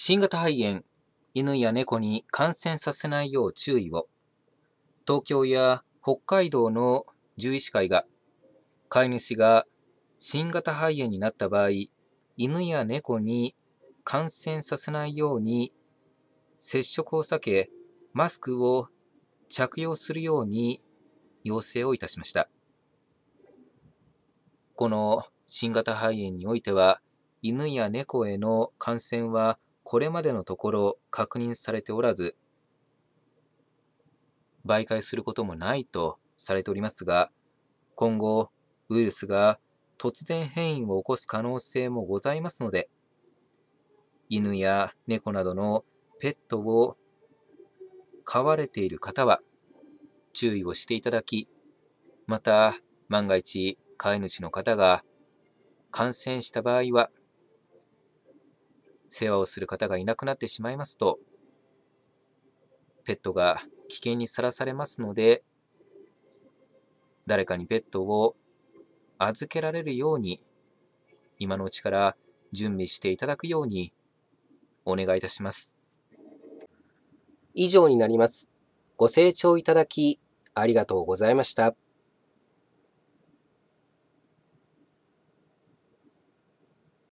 新型肺炎、犬や猫に感染させないよう注意を。東京や北海道の獣医師会が、飼い主が新型肺炎になった場合、犬や猫に感染させないように、接触を避け、マスクを着用するように要請をいたしました。この新型肺炎においては、犬や猫への感染はこれまでのところ確認されておらず、媒介することもないとされておりますが、今後、ウイルスが突然変異を起こす可能性もございますので、犬や猫などのペットを飼われている方は注意をしていただき、また万が一飼い主の方が感染した場合は世話をする方がいなくなってしまいますと、ペットが危険にさらされますので、誰かにペットを預けられるように、今のうちから準備していただくようにお願いいたします。以上になります。ご清聴いただきありがとうございました。